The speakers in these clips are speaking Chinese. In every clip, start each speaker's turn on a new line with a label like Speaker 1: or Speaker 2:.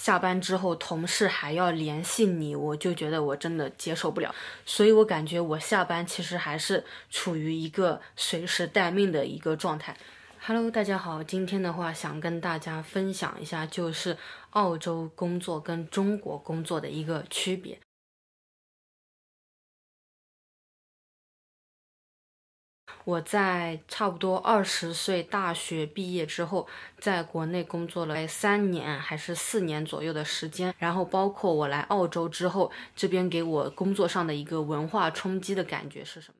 Speaker 1: 下班之后，同事还要联系你，我就觉得我真的接受不了。所以我感觉我下班其实还是处于一个随时待命的一个状态。Hello，大家好，今天的话想跟大家分享一下，就是澳洲工作跟中国工作的一个区别。我在差不多二十岁大学毕业之后，在国内工作了三年还是四年左右的时间，然后包括我来澳洲之后，这边给我工作上的一个文化冲击的感觉是什么？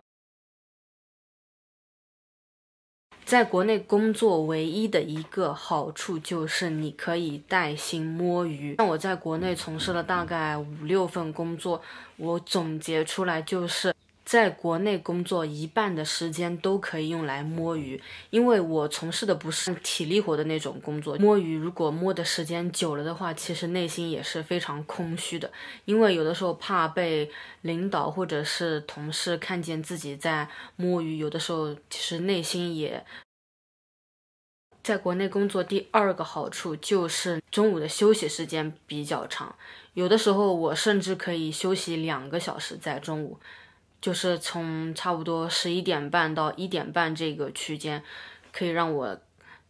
Speaker 1: 在国内工作唯一的一个好处就是你可以带薪摸鱼。那我在国内从事了大概五六份工作，我总结出来就是。在国内工作一半的时间都可以用来摸鱼，因为我从事的不是体力活的那种工作。摸鱼如果摸的时间久了的话，其实内心也是非常空虚的，因为有的时候怕被领导或者是同事看见自己在摸鱼，有的时候其实内心也。在国内工作第二个好处就是中午的休息时间比较长，有的时候我甚至可以休息两个小时在中午。就是从差不多十一点半到一点半这个区间，可以让我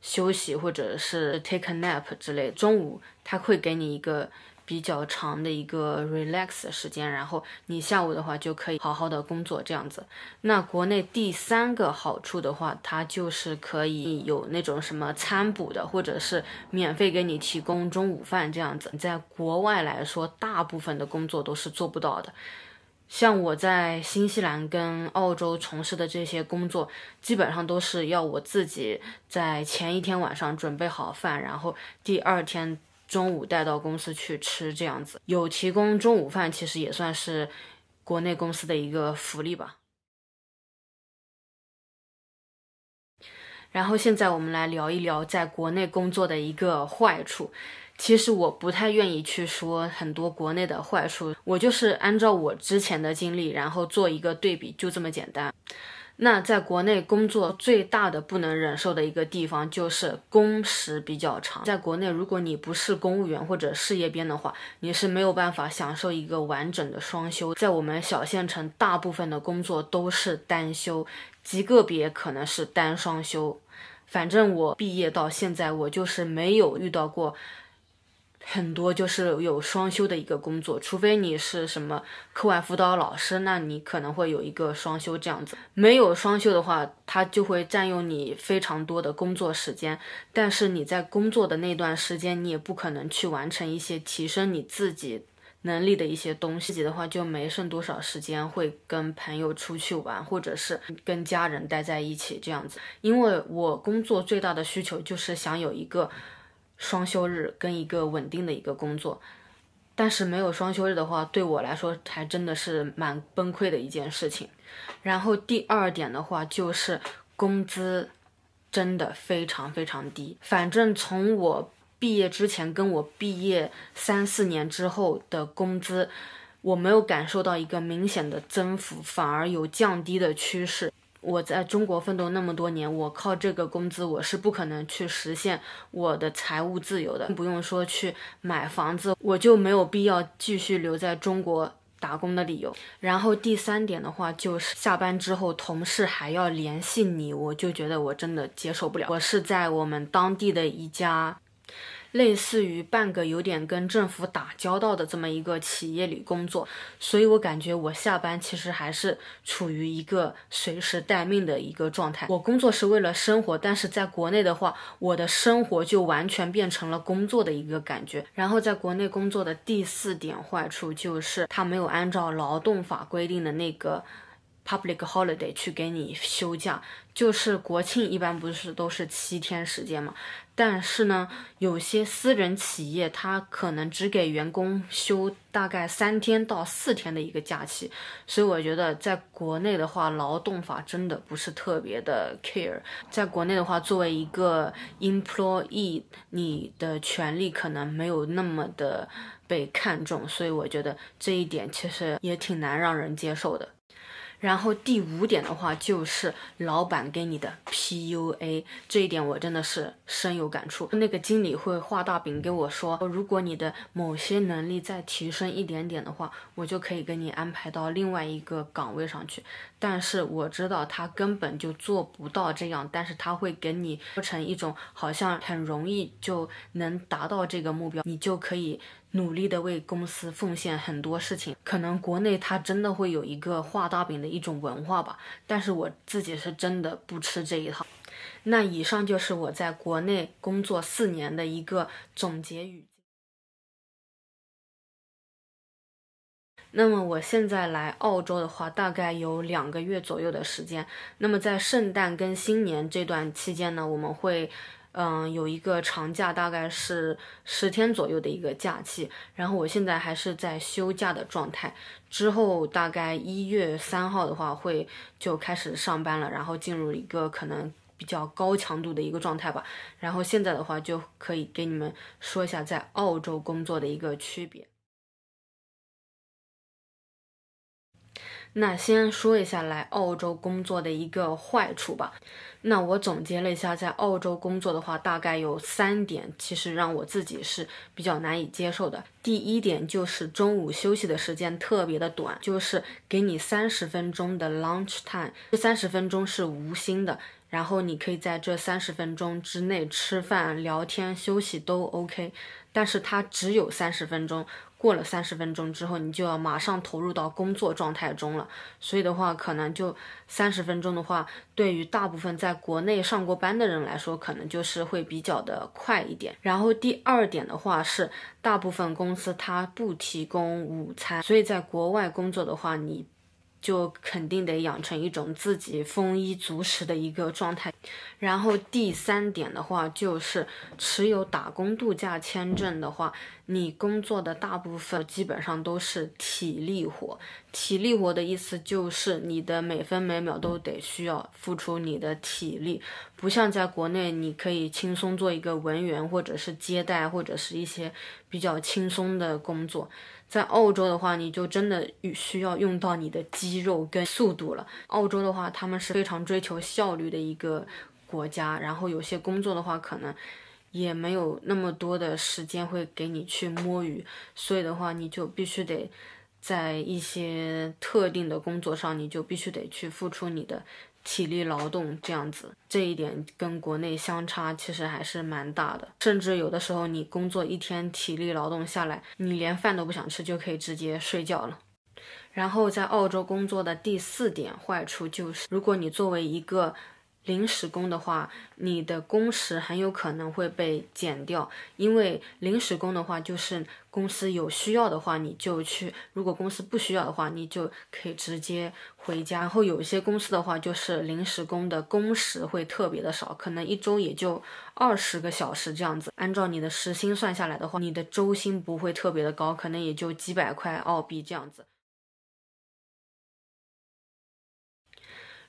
Speaker 1: 休息或者是 take a nap 之类。中午他会给你一个比较长的一个 relax 的时间，然后你下午的话就可以好好的工作这样子。那国内第三个好处的话，它就是可以有那种什么餐补的，或者是免费给你提供中午饭这样子。在国外来说，大部分的工作都是做不到的。像我在新西兰跟澳洲从事的这些工作，基本上都是要我自己在前一天晚上准备好饭，然后第二天中午带到公司去吃这样子。有提供中午饭，其实也算是国内公司的一个福利吧。然后现在我们来聊一聊在国内工作的一个坏处。其实我不太愿意去说很多国内的坏处，我就是按照我之前的经历，然后做一个对比，就这么简单。那在国内工作最大的不能忍受的一个地方就是工时比较长。在国内，如果你不是公务员或者事业编的话，你是没有办法享受一个完整的双休。在我们小县城，大部分的工作都是单休，极个别可能是单双休。反正我毕业到现在，我就是没有遇到过。很多就是有双休的一个工作，除非你是什么课外辅导老师，那你可能会有一个双休这样子。没有双休的话，他就会占用你非常多的工作时间。但是你在工作的那段时间，你也不可能去完成一些提升你自己能力的一些东西。自己的话就没剩多少时间会跟朋友出去玩，或者是跟家人待在一起这样子。因为我工作最大的需求就是想有一个。双休日跟一个稳定的一个工作，但是没有双休日的话，对我来说还真的是蛮崩溃的一件事情。然后第二点的话，就是工资真的非常非常低。反正从我毕业之前，跟我毕业三四年之后的工资，我没有感受到一个明显的增幅，反而有降低的趋势。我在中国奋斗那么多年，我靠这个工资我是不可能去实现我的财务自由的。不用说去买房子，我就没有必要继续留在中国打工的理由。然后第三点的话，就是下班之后同事还要联系你，我就觉得我真的接受不了。我是在我们当地的一家。类似于半个有点跟政府打交道的这么一个企业里工作，所以我感觉我下班其实还是处于一个随时待命的一个状态。我工作是为了生活，但是在国内的话，我的生活就完全变成了工作的一个感觉。然后在国内工作的第四点坏处就是，他没有按照劳动法规定的那个。Public holiday 去给你休假，就是国庆一般不是都是七天时间嘛？但是呢，有些私人企业他可能只给员工休大概三天到四天的一个假期，所以我觉得在国内的话，劳动法真的不是特别的 care。在国内的话，作为一个 employee，你的权利可能没有那么的被看重，所以我觉得这一点其实也挺难让人接受的。然后第五点的话，就是老板给你的 PUA，这一点我真的是深有感触。那个经理会画大饼给我说，如果你的某些能力再提升一点点的话，我就可以给你安排到另外一个岗位上去。但是我知道他根本就做不到这样，但是他会给你做成一种好像很容易就能达到这个目标，你就可以。努力的为公司奉献很多事情，可能国内它真的会有一个画大饼的一种文化吧，但是我自己是真的不吃这一套。那以上就是我在国内工作四年的一个总结语那么我现在来澳洲的话，大概有两个月左右的时间。那么在圣诞跟新年这段期间呢，我们会。嗯，有一个长假，大概是十天左右的一个假期。然后我现在还是在休假的状态，之后大概一月三号的话会就开始上班了，然后进入一个可能比较高强度的一个状态吧。然后现在的话就可以给你们说一下在澳洲工作的一个区别。那先说一下来澳洲工作的一个坏处吧。那我总结了一下，在澳洲工作的话，大概有三点，其实让我自己是比较难以接受的。第一点就是中午休息的时间特别的短，就是给你三十分钟的 lunch time，这三十分钟是无薪的，然后你可以在这三十分钟之内吃饭、聊天、休息都 OK，但是它只有三十分钟。过了三十分钟之后，你就要马上投入到工作状态中了。所以的话，可能就三十分钟的话，对于大部分在国内上过班的人来说，可能就是会比较的快一点。然后第二点的话是，大部分公司它不提供午餐，所以在国外工作的话，你。就肯定得养成一种自己丰衣足食的一个状态。然后第三点的话，就是持有打工度假签证的话，你工作的大部分基本上都是体力活。体力活的意思就是你的每分每秒都得需要付出你的体力，不像在国内你可以轻松做一个文员或者是接待，或者是一些比较轻松的工作。在澳洲的话，你就真的需要用到你的肌肉跟速度了。澳洲的话，他们是非常追求效率的一个国家，然后有些工作的话，可能也没有那么多的时间会给你去摸鱼，所以的话，你就必须得。在一些特定的工作上，你就必须得去付出你的体力劳动，这样子，这一点跟国内相差其实还是蛮大的。甚至有的时候，你工作一天体力劳动下来，你连饭都不想吃，就可以直接睡觉了。然后，在澳洲工作的第四点坏处就是，如果你作为一个。临时工的话，你的工时很有可能会被减掉，因为临时工的话，就是公司有需要的话你就去，如果公司不需要的话，你就可以直接回家。然后有一些公司的话，就是临时工的工时会特别的少，可能一周也就二十个小时这样子。按照你的时薪算下来的话，你的周薪不会特别的高，可能也就几百块澳币这样子。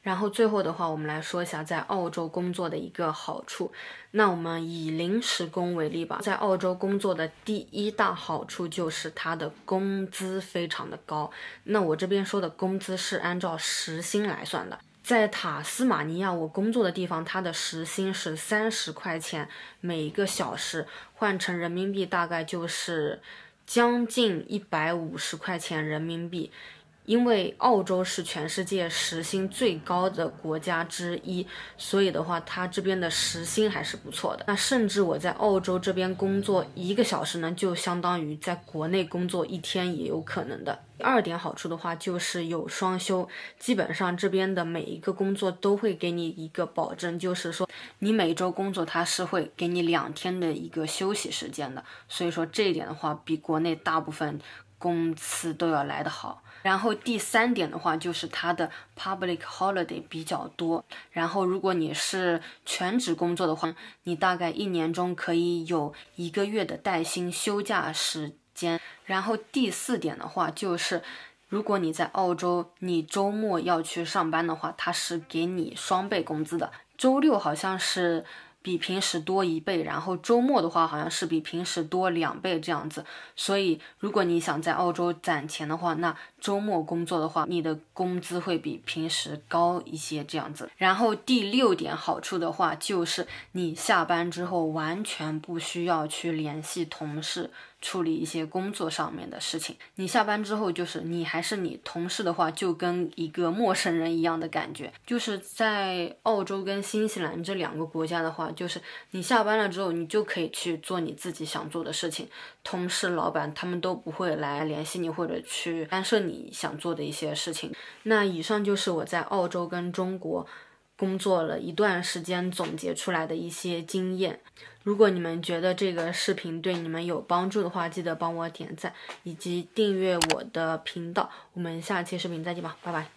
Speaker 1: 然后最后的话，我们来说一下在澳洲工作的一个好处。那我们以临时工为例吧。在澳洲工作的第一大好处就是它的工资非常的高。那我这边说的工资是按照时薪来算的。在塔斯马尼亚我工作的地方，它的时薪是三十块钱每个小时，换成人民币大概就是将近一百五十块钱人民币。因为澳洲是全世界时薪最高的国家之一，所以的话，它这边的时薪还是不错的。那甚至我在澳洲这边工作一个小时呢，就相当于在国内工作一天也有可能的。第二点好处的话，就是有双休，基本上这边的每一个工作都会给你一个保证，就是说你每周工作它是会给你两天的一个休息时间的。所以说这一点的话，比国内大部分。工资都要来得好，然后第三点的话就是它的 public holiday 比较多，然后如果你是全职工作的话，你大概一年中可以有一个月的带薪休假时间。然后第四点的话就是，如果你在澳洲，你周末要去上班的话，它是给你双倍工资的。周六好像是。比平时多一倍，然后周末的话好像是比平时多两倍这样子，所以如果你想在澳洲攒钱的话，那。周末工作的话，你的工资会比平时高一些，这样子。然后第六点好处的话，就是你下班之后完全不需要去联系同事处理一些工作上面的事情。你下班之后，就是你还是你同事的话，就跟一个陌生人一样的感觉。就是在澳洲跟新西兰这两个国家的话，就是你下班了之后，你就可以去做你自己想做的事情，同事、老板他们都不会来联系你或者去干涉你。你想做的一些事情。那以上就是我在澳洲跟中国工作了一段时间总结出来的一些经验。如果你们觉得这个视频对你们有帮助的话，记得帮我点赞以及订阅我的频道。我们下期视频再见吧，拜拜。